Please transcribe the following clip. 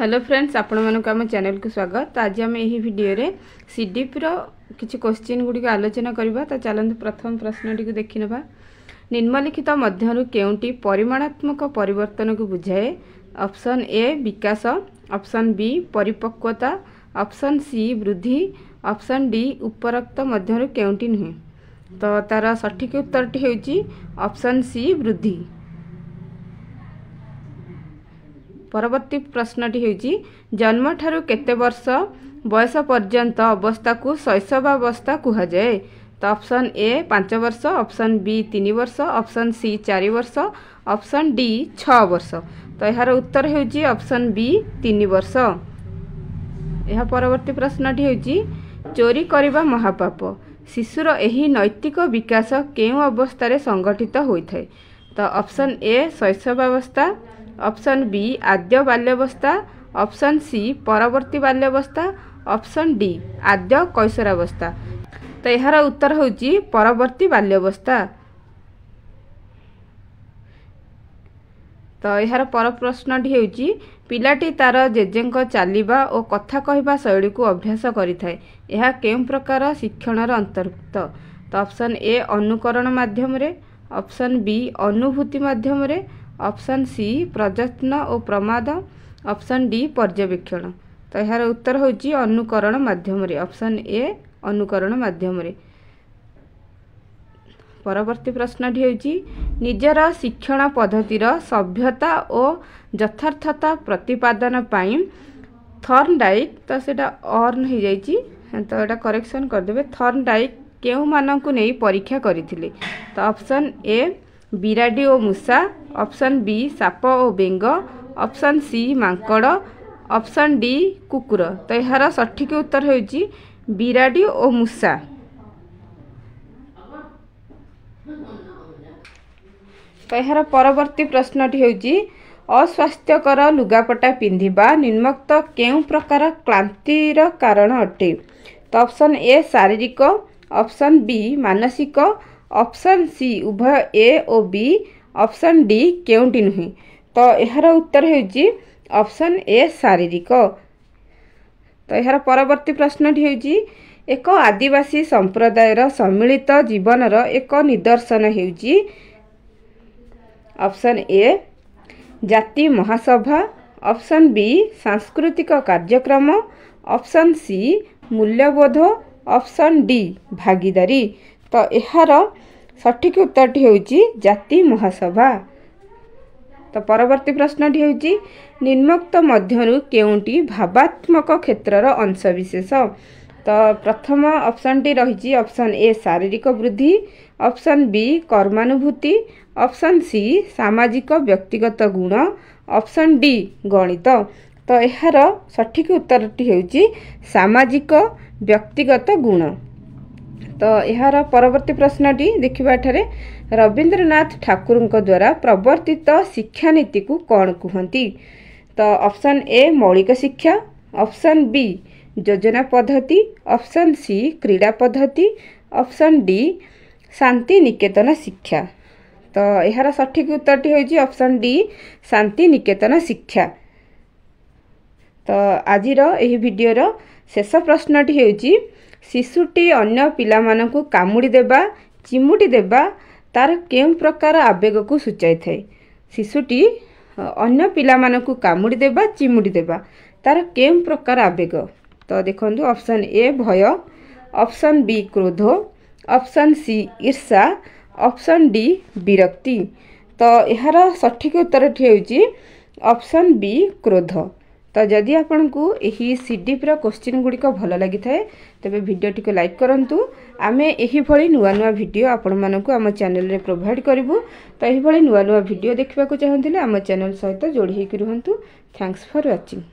hello friends आपण मैं आम चेल को स्वागत आज आम यही भिडियो सीडीपी रिच्छी क्वेश्चन गुड़िक आलोचना करवा तो चलते प्रथम प्रश्न टी देखने निम्नलिखित मध्य क्योंटी परिमाणात्मक पर बुझाए ऑप्शन ए विकास ऑप्शन बी परिपक्वता ऑप्शन सी वृद्धि ऑप्शन डी उपरोक्त मध्य क्योंटी नुहे तो तार सठिक उत्तर टी होन सी वृद्धि ପରବର୍ତ୍ତୀ ପ୍ରଶ୍ନଟି ହେଉଛି ଜନ୍ମଠାରୁ କେତେ ବର୍ଷ ବୟସ ପର୍ଯ୍ୟନ୍ତ ଅବସ୍ଥାକୁ ଶୈଶବାବସ୍ଥା କୁହାଯାଏ ତ ଅପସନ୍ ଏ ପାଞ୍ଚ ବର୍ଷ ଅପସନ୍ ବି ତିନି ବର୍ଷ ଅପ୍ସନ୍ ସି ଚାରି ବର୍ଷ ଅପ୍ସନ୍ ଡି ଛଅ ବର୍ଷ ତ ଏହାର ଉତ୍ତର ହେଉଛି ଅପସନ୍ ବି ତିନି ବର୍ଷ ଏହା ପରବର୍ତ୍ତୀ ପ୍ରଶ୍ନଟି ହେଉଛି ଚୋରି କରିବା ମହାପାପ ଶିଶୁର ଏହି ନୈତିକ ବିକାଶ କେଉଁ ଅବସ୍ଥାରେ ସଂଗଠିତ ହୋଇଥାଏ ତ ଅପସନ୍ ଏ ଶୈଶବାବସ୍ଥା ଅପସନ୍ ବି ଆଦ୍ୟ ବାଲ୍ୟବସ୍ଥା ଅପସନ୍ ସି ପରବର୍ତ୍ତୀ ବାଲ୍ୟବସ୍ଥା ଅପସନ୍ ଡି ଆଦ୍ୟ କୈଶୋରାବସ୍ଥା ତ ଏହାର ଉତ୍ତର ହେଉଛି ପରବର୍ତ୍ତୀ ବାଲ୍ୟବସ୍ଥା ତ ଏହାର ପର ପ୍ରଶ୍ନଟି ହେଉଛି ପିଲାଟି ତାର ଜେଜେଙ୍କ ଚାଲିବା ଓ କଥା କହିବା ଶୈଳୀକୁ ଅଭ୍ୟାସ କରିଥାଏ ଏହା କେଉଁ ପ୍ରକାର ଶିକ୍ଷଣର ଅନ୍ତର୍ଭୁକ୍ତ ତ ଅପସନ୍ ଏ ଅନୁକରଣ ମାଧ୍ୟମରେ ଅପସନ୍ ବି ଅନୁଭୂତି ମାଧ୍ୟମରେ ଅପସନ୍ ସି ପ୍ରଯତ୍ନ ଓ ପ୍ରମାଦ ଅପସନ୍ ଡି ପର୍ଯ୍ୟବେକ୍ଷଣ ତ ଏହାର ଉତ୍ତର ହେଉଛି ଅନୁକରଣ ମାଧ୍ୟମରେ ଅପସନ୍ ଏ ଅନୁକରଣ ମାଧ୍ୟମରେ ପରବର୍ତ୍ତୀ ପ୍ରଶ୍ନଟି ହେଉଛି ନିଜର ଶିକ୍ଷଣ ପଦ୍ଧତିର ସଭ୍ୟତା ଓ ଯଥାର୍ଥତା ପ୍ରତିପାଦନ ପାଇଁ ଥର୍ନ ଡାଇକ୍ ତ ସେଇଟା ଅର୍ନ ହୋଇଯାଇଛି ତ ଏଇଟା କରେକ୍ସନ୍ କରିଦେବେ ଥର୍ନ ଡାଇକ୍ କେଉଁମାନଙ୍କୁ ନେଇ ପରୀକ୍ଷା କରିଥିଲେ ତ ଅପସନ୍ ଏ ବିରାଡ଼ି ଓ ମୂଷା ଅପସନ୍ ବି ସାପ ଓ ବେଙ୍ଗ ଅପସନ୍ ସି ମାଙ୍କଡ଼ ଅପସନ୍ ଡି କୁକୁର ତ ଏହାର ସଠିକ ଉତ୍ତର ହେଉଛି ବିରାଡ଼ି ଓ ମୂଷା ତ ଏହାର ପରବର୍ତ୍ତୀ ପ୍ରଶ୍ନଟି ହେଉଛି ଅସ୍ୱାସ୍ଥ୍ୟକର ଲୁଗାପଟା ପିନ୍ଧିବା ନିମ୍ନକ୍ତ କେଉଁ ପ୍ରକାର କ୍ଲାନ୍ତିର କାରଣ ଅଟେ ତ ଅପସନ୍ ଏ ଶାରୀରିକ ଅପସନ୍ ବି ମାନସିକ ଅପସନ୍ ସି ଉଭୟ ଏ ଓ ବି ଅପସନ୍ ଡି କେଉଁଠି ନୁହେଁ ତ ଏହାର ଉତ୍ତର ହେଉଛି ଅପସନ୍ ଏ ଶାରୀରିକ ତ ଏହାର ପରବର୍ତ୍ତୀ ପ୍ରଶ୍ନଟି ହେଉଛି ଏକ ଆଦିବାସୀ ସମ୍ପ୍ରଦାୟର ସମ୍ମିଳିତ ଜୀବନର ଏକ ନିଦର୍ଶନ ହେଉଛି ଅପସନ୍ ଏ ଜାତି ମହାସଭା ଅପସନ୍ ବି ସାଂସ୍କୃତିକ କାର୍ଯ୍ୟକ୍ରମ ଅପସନ୍ ସି ମୂଲ୍ୟବୋଧ ଅପସନ୍ ଡି ଭାଗିଦାରୀ ତ ଏହାର ସଠିକ ଉତ୍ତରଟି ହେଉଛି ଜାତି ମହାସଭା ତ ପରବର୍ତ୍ତୀ ପ୍ରଶ୍ନଟି ହେଉଛି ନିମ୍ନକ୍ତ ମଧ୍ୟରୁ କେଉଁଟି ଭାବାତ୍ମକ କ୍ଷେତ୍ରର ଅଂଶବିଶେଷ ତ ପ୍ରଥମ ଅପସନ୍ଟି ରହିଛି ଅପସନ୍ ଏ ଶାରୀରିକ ବୃଦ୍ଧି ଅପସନ୍ ବି କର୍ମାନୁଭୂତି ଅପସନ୍ ସି ସାମାଜିକ ବ୍ୟକ୍ତିଗତ ଗୁଣ ଅପସନ୍ ଡି ଗଣିତ ତ ଏହାର ସଠିକ ଉତ୍ତରଟି ହେଉଛି ସାମାଜିକ ବ୍ୟକ୍ତିଗତ ଗୁଣ ତ ଏହାର ପରବର୍ତ୍ତୀ ପ୍ରଶ୍ନଟି ଦେଖିବା ଠାରେ ରବୀନ୍ଦ୍ରନାଥ ଠାକୁରଙ୍କ ଦ୍ୱାରା ପ୍ରବର୍ତ୍ତିତ ଶିକ୍ଷାନୀତିକୁ କ'ଣ କୁହନ୍ତି ତ ଅପସନ୍ ଏ ମୌଳିକ ଶିକ୍ଷା ଅପସନ୍ ବି ଯୋଜନା ପଦ୍ଧତି ଅପସନ୍ ସି କ୍ରୀଡ଼ା ପଦ୍ଧତି ଅପସନ୍ ଡି ଶାନ୍ତି ନିକେତନ ଶିକ୍ଷା ତ ଏହାର ସଠିକ ଉତ୍ତରଟି ହେଉଛି ଅପସନ୍ ଡି ଶାନ୍ତି ନିକେତନ ଶିକ୍ଷା ତ ଆଜିର ଏହି ଭିଡ଼ିଓର ଶେଷ ପ୍ରଶ୍ନଟି ହେଉଛି ଶିଶୁଟି ଅନ୍ୟ ପିଲାମାନଙ୍କୁ କାମୁଡ଼ି ଦେବା ଚିମୁଟି ଦେବା ତା'ର କେଉଁ ପ୍ରକାର ଆବେଗକୁ ସୂଚାଇଥାଏ ଶିଶୁଟି ଅନ୍ୟ ପିଲାମାନଙ୍କୁ କାମୁଡ଼ି ଦେବା ଚିମୁଡ଼ି ଦେବା ତା'ର କେଉଁ ପ୍ରକାର ଆବେଗ ତ ଦେଖନ୍ତୁ ଅପସନ୍ ଏ ଭୟ ଅପସନ୍ ବି କ୍ରୋଧ ଅପସନ୍ ସି ଈର୍ଷା ଅପସନ୍ ଡି ବିରକ୍ତି ତ ଏହାର ସଠିକ୍ ଉତ୍ତରଟି ହେଉଛି ଅପସନ୍ ବି କ୍ରୋଧ ତ ଯଦି ଆପଣଙ୍କୁ ଏହି ସି ଡି ପିର କୋଶ୍ଚିନ୍ ଗୁଡ଼ିକ ଭଲ ଲାଗିଥାଏ ତେବେ ଭିଡ଼ିଓଟିକୁ ଲାଇକ୍ କରନ୍ତୁ ଆମେ ଏହିଭଳି ନୂଆ ନୂଆ ଭିଡ଼ିଓ ଆପଣମାନଙ୍କୁ ଆମ ଚ୍ୟାନେଲରେ ପ୍ରୋଭାଇଡ଼ କରିବୁ ତ ଏହିଭଳି ନୂଆ ନୂଆ ଭିଡ଼ିଓ ଦେଖିବାକୁ ଚାହୁଁଥିଲେ ଆମ ଚ୍ୟାନେଲ ସହିତ ଯୋଡ଼ି ହୋଇକି ରୁହନ୍ତୁ ଥ୍ୟାଙ୍କସ୍ ଫର୍ ୱାଚିଂ